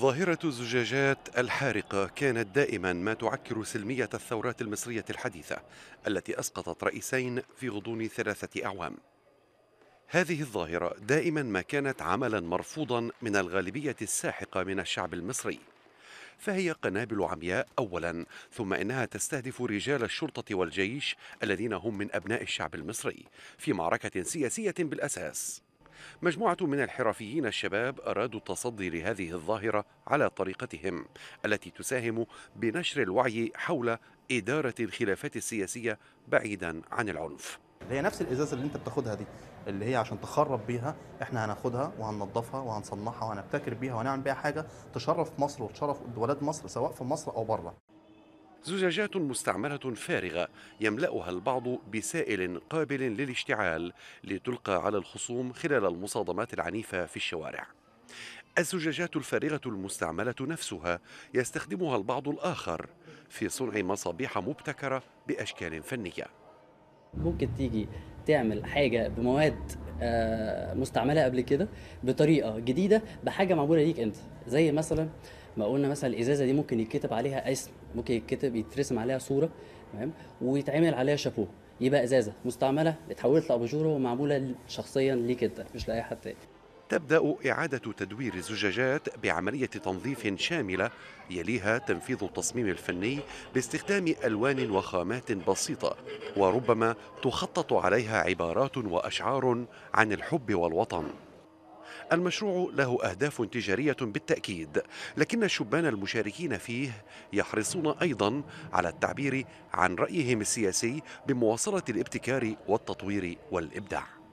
ظاهرة الزجاجات الحارقة كانت دائما ما تعكر سلمية الثورات المصرية الحديثة التي أسقطت رئيسين في غضون ثلاثة أعوام. هذه الظاهرة دائما ما كانت عملا مرفوضا من الغالبية الساحقة من الشعب المصري. فهي قنابل عمياء اولا ثم انها تستهدف رجال الشرطه والجيش الذين هم من ابناء الشعب المصري في معركه سياسيه بالاساس مجموعة من الحرفيين الشباب أرادوا التصدي لهذه الظاهرة على طريقتهم التي تساهم بنشر الوعي حول إدارة الخلافات السياسية بعيدا عن العنف هي نفس الازازه اللي انت بتاخدها دي اللي هي عشان تخرب بيها احنا هناخدها وهننظفها وهنصنعها وهنبتكر بيها وهنعمل بيها حاجه تشرف مصر وتشرف ولاد مصر سواء في مصر او بره زجاجات مستعملة فارغة يملأها البعض بسائل قابل للاشتعال لتلقى على الخصوم خلال المصادمات العنيفة في الشوارع. الزجاجات الفارغة المستعملة نفسها يستخدمها البعض الآخر في صنع مصابيح مبتكرة بأشكال فنية. ممكن تيجي تعمل حاجه بمواد آه، مستعمله قبل كده بطريقه جديده بحاجه معموله ليك انت زي مثلا ما قلنا مثلا الازازه دي ممكن يتكتب عليها اسم ممكن يتكتب يترسم عليها صوره تمام ويتعمل عليها شابوه يبقى ازازه مستعمله اتحولت لاباجوره ومعموله شخصيا ليك انت مش لاي حد تاني تبدا اعاده تدوير الزجاجات بعمليه تنظيف شامله يليها تنفيذ التصميم الفني باستخدام الوان وخامات بسيطه وربما تخطط عليها عبارات واشعار عن الحب والوطن المشروع له أهداف تجارية بالتأكيد لكن الشبان المشاركين فيه يحرصون أيضا على التعبير عن رأيهم السياسي بمواصلة الابتكار والتطوير والإبداع